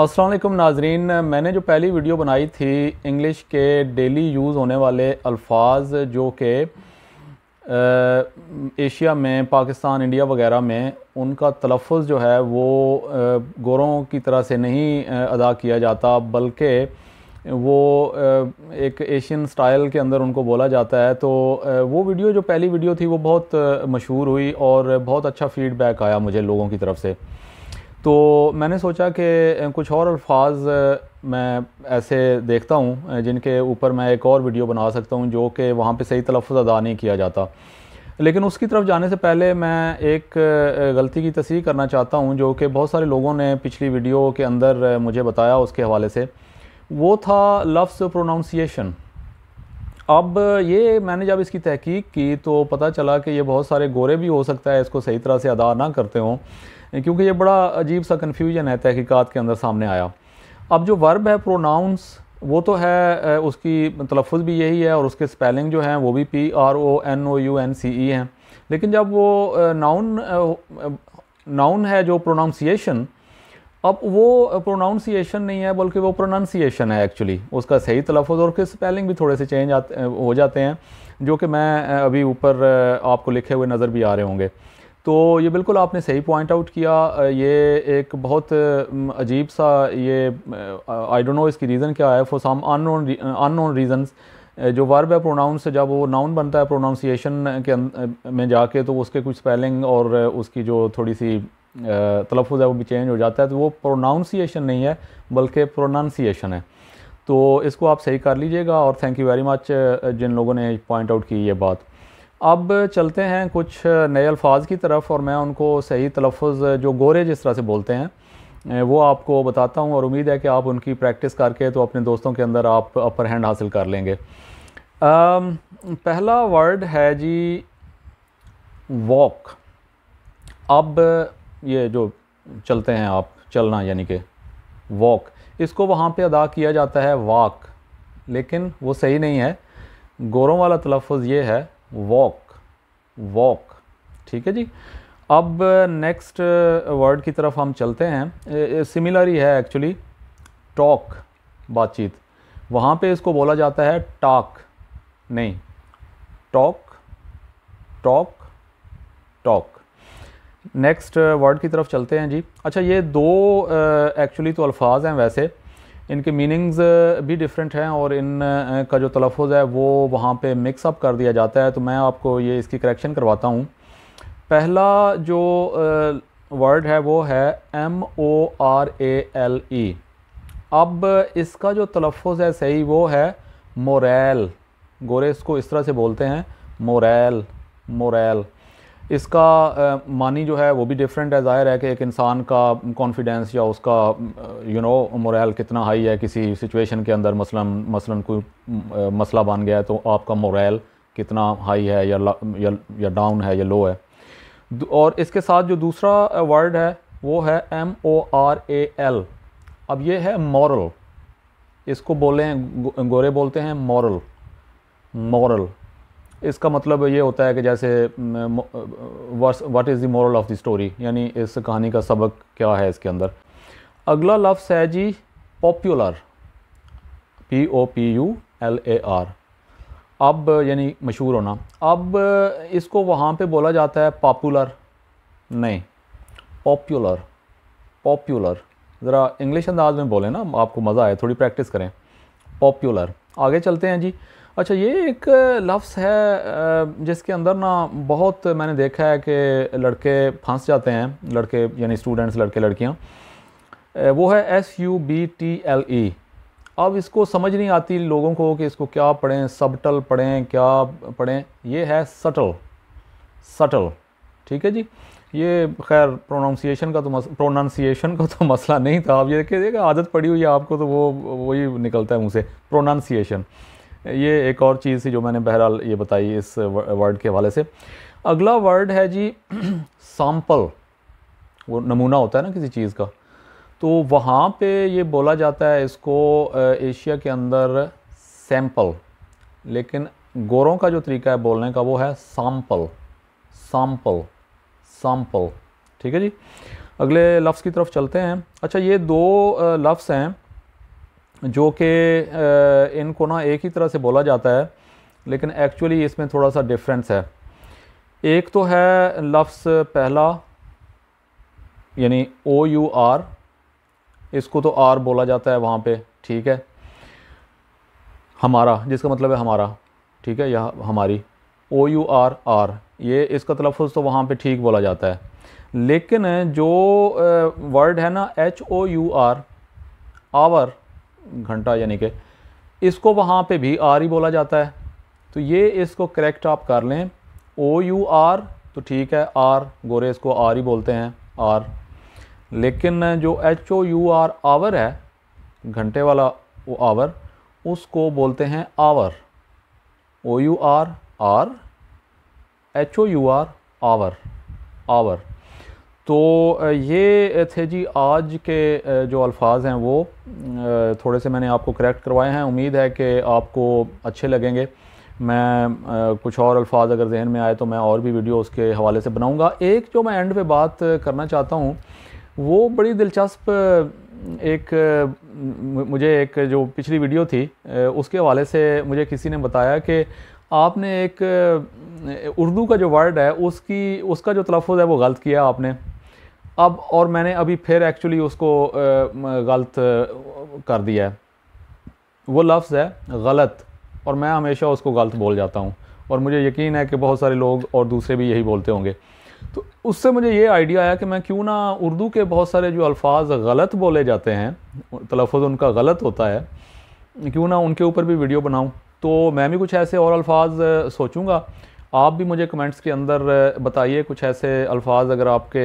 असलम नाजरीन मैंने जो पहली वीडियो बनाई थी इंग्लिश के डेली यूज़ होने वाले अल्फाज जो कि एशिया में पाकिस्तान इंडिया वगैरह में उनका तलफ़ जो है वो गोरों की तरह से नहीं अदा किया जाता बल्कि वो एक एशियन स्टाइल के अंदर उनको बोला जाता है तो वो वीडियो जो पहली वीडियो थी वो बहुत मशहूर हुई और बहुत अच्छा फ़ीडबैक आया मुझे लोगों की तरफ से तो मैंने सोचा कि कुछ और अल्फाज मैं ऐसे देखता हूँ जिनके ऊपर मैं एक और वीडियो बना सकता हूँ जो कि वहाँ पे सही तलफ़ अदा नहीं किया जाता लेकिन उसकी तरफ जाने से पहले मैं एक गलती की तस्ह करना चाहता हूँ जो कि बहुत सारे लोगों ने पिछली वीडियो के अंदर मुझे बताया उसके हवाले से वो था लफ्ज़ प्रोनाउंसिएशन अब ये मैंने जब इसकी तहकीक की तो पता चला कि ये बहुत सारे गोरे भी हो सकता है इसको सही तरह से अदा ना करते हों क्योंकि ये बड़ा अजीब सा कन्फ्यूजन है तहकीक़ात के अंदर सामने आया अब जो वर्ब है प्रोनाउंस वो तो है उसकी तलफ़ मतलब भी यही है और उसके स्पेलिंग जो हैं वो भी P R O N O U N C E हैं लेकिन जब वो नाउन नाउन है जो प्रोनाउंसिएशन अब वो प्रोनाउंसिएशन नहीं है बल्कि वो प्रोनाउंसिएशन है एक्चुअली उसका सही तलफ़ और उसके स्पेलिंग भी थोड़े से चेंज आते हो जाते हैं जो कि मैं अभी ऊपर आपको लिखे हुए नज़र भी आ रहे होंगे तो ये बिल्कुल आपने सही पॉइंट आउट किया ये एक बहुत अजीब सा ये आई डोंट नो इसकी रीज़न क्या है for some unknown reasons जो वर्ब है प्रोनाउंस जब वो नाउन बनता है प्रोनाउंसिएशन के अं, में जाके तो उसके कुछ स्पेलिंग और उसकी जो थोड़ी सी तलफ़ है वो भी चेंज हो जाता है तो वो प्रोनाउंसिएशन नहीं है बल्कि प्रोनाउंसिएशन है तो इसको आप सही कर लीजिएगा और थैंक यू वेरी मच जिन लोगों ने पॉइंट आउट की ये बात अब चलते हैं कुछ नए अल्फाज की तरफ और मैं उनको सही तलफ़ जो गोरे जिस तरह से बोलते हैं वो आपको बताता हूँ और उम्मीद है कि आप उनकी प्रैक्टिस करके तो अपने दोस्तों के अंदर आप अपर हैंड हासिल कर लेंगे आम, पहला वर्ड है जी वॉक अब ये जो चलते हैं आप चलना यानी कि वॉक इसको वहाँ पे अदा किया जाता है वाक लेकिन वो सही नहीं है गोरों वाला तलफ़ ये है वॉक वॉक ठीक है जी अब नेक्स्ट वर्ड uh, की तरफ हम चलते हैं सिमिलर uh, ही uh, है एक्चुअली टॉक बातचीत वहाँ पे इसको बोला जाता है टाक नहीं talk talk talk next word की तरफ चलते हैं जी अच्छा ये दो एक्चुअली तो अल्फाज हैं वैसे इनके मीनिंग्स uh, भी डिफरेंट हैं और इन uh, का जो तलफ़ है वो वहाँ पे मिक्सअप कर दिया जाता है तो मैं आपको ये इसकी करेक्शन करवाता हूँ पहला जो वर्ड uh, है वो है M O R A L E अब इसका जो तलफ़ है सही वो है मोरेल गोरे इसको इस तरह से बोलते हैं मोरेल मोरेल इसका मानी जो है वो भी डिफरेंट है ज़ाहिर है कि एक इंसान का कॉन्फिडेंस या उसका यू नो मोरल कितना हाई है किसी सिचुएशन के अंदर मसलन मसलन कोई मसला बन गया है तो आपका मोरल कितना हाई है या या, या डाउन है या लो है और इसके साथ जो दूसरा वर्ड है वो है M O R A L अब ये है मॉरल इसको बोले गोरे बोलते हैं मॉरल मॉरल इसका मतलब ये होता है कि जैसे what is the moral of the story यानी इस कहानी का सबक क्या है इसके अंदर अगला लफ्स है जी popular P O P U L A R अब यानी मशहूर होना अब इसको वहाँ पे बोला जाता है पॉपुलर नहीं पॉपुलर पॉपुलर ज़रा इंग्लिश अंदाज में बोलें ना आपको मज़ा आए थोड़ी प्रैक्टिस करें पॉपुलर आगे चलते हैं जी अच्छा ये एक लफ्स है जिसके अंदर ना बहुत मैंने देखा है कि लड़के फंस जाते हैं लड़के यानी स्टूडेंट्स लड़के लड़कियाँ वो है S U B T L E अब इसको समझ नहीं आती लोगों को कि इसको क्या पढ़ें सबटल पढ़ें क्या पढ़ें ये है सटल सटल ठीक है जी ये खैर प्रोनाउंसिएशन का तो मस प्रोनाउंसिएशन का तो मसला नहीं था आप ये देखिए देखिए आदत पड़ी हुई है आपको तो वो वही निकलता है मुँह से प्रोनाउंसिएशन ये एक और चीज़ थी जो मैंने बहरहाल ये बताई इस वर्ड के हवाले से अगला वर्ड है जी सैंपल वो नमूना होता है ना किसी चीज़ का तो वहाँ पे ये बोला जाता है इसको एशिया के अंदर सैम्पल लेकिन गोरों का जो तरीका है बोलने का वो है सैंपल सैंपल सैम्पल ठीक है जी अगले लफ्ज़ की तरफ चलते हैं अच्छा ये दो लफ्स हैं जो कि इनको ना एक ही तरह से बोला जाता है लेकिन एक्चुअली इसमें थोड़ा सा डिफरेंस है एक तो है लफ्स पहला यानी ओ यू आर इसको तो आर बोला जाता है वहाँ पे ठीक है हमारा जिसका मतलब है हमारा ठीक है या हमारी ओ यू आर आर ये इसका तलफ़ तो वहाँ पर ठीक बोला जाता है लेकिन जो वर्ड है ना H O U R hour घंटा यानी कि इसको वहाँ पे भी आर ही बोला जाता है तो ये इसको करेक्ट आप कर लें ओ यू आर तो ठीक है आर गोरे इसको आर ही बोलते हैं आर लेकिन जो H O U R hour है घंटे वाला वो आवर उसको बोलते हैं our O U R R H O U R hour hour तो ये थे जी आज के जो अल्फाज हैं वो थोड़े से मैंने आपको करेक्ट करवाए हैं उम्मीद है कि आपको अच्छे लगेंगे मैं कुछ और अल्फाज अगर जहन में आए तो मैं और भी वीडियो उसके हवाले से बनाऊंगा एक जो मैं एंड पे बात करना चाहता हूँ वो बड़ी दिलचस्प एक मुझे एक जो पिछली वीडियो थी उसके हवाले से मुझे किसी ने बताया कि आपने एक उर्दू का जो वर्ड है उसकी उसका जो तलफ़ है वो गलत किया आपने अब और मैंने अभी फिर एक्चुअली उसको गलत कर दिया है वो लफ्ज़ है गलत और मैं हमेशा उसको गलत बोल जाता हूँ और मुझे यकीन है कि बहुत सारे लोग और दूसरे भी यही बोलते होंगे तो उससे मुझे ये आइडिया आया कि मैं क्यों ना उर्दू के बहुत सारे जो अल्फाज गलत बोले जाते हैं तलफ़ उनका गलत होता है क्यों ना उनके ऊपर भी वीडियो बनाऊँ तो मैं भी कुछ ऐसे और अल्फाज सोचूंगा आप भी मुझे कमेंट्स के अंदर बताइए कुछ ऐसे अल्फाज अगर आपके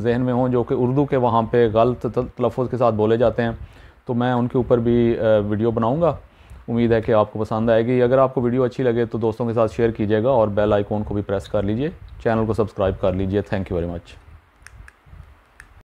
जहन में हों जो कि उर्दू के वहाँ पर गलत तलफ़ के साथ बोले जाते हैं तो मैं उनके ऊपर भी वीडियो बनाऊँगा उम्मीद है कि आपको पसंद आएगी अगर आपको वीडियो अच्छी लगे तो दोस्तों के साथ शेयर कीजिएगा और बेल आइकॉन को भी प्रेस कर लीजिए चैनल को सब्सक्राइब कर लीजिए थैंक यू वेरी मच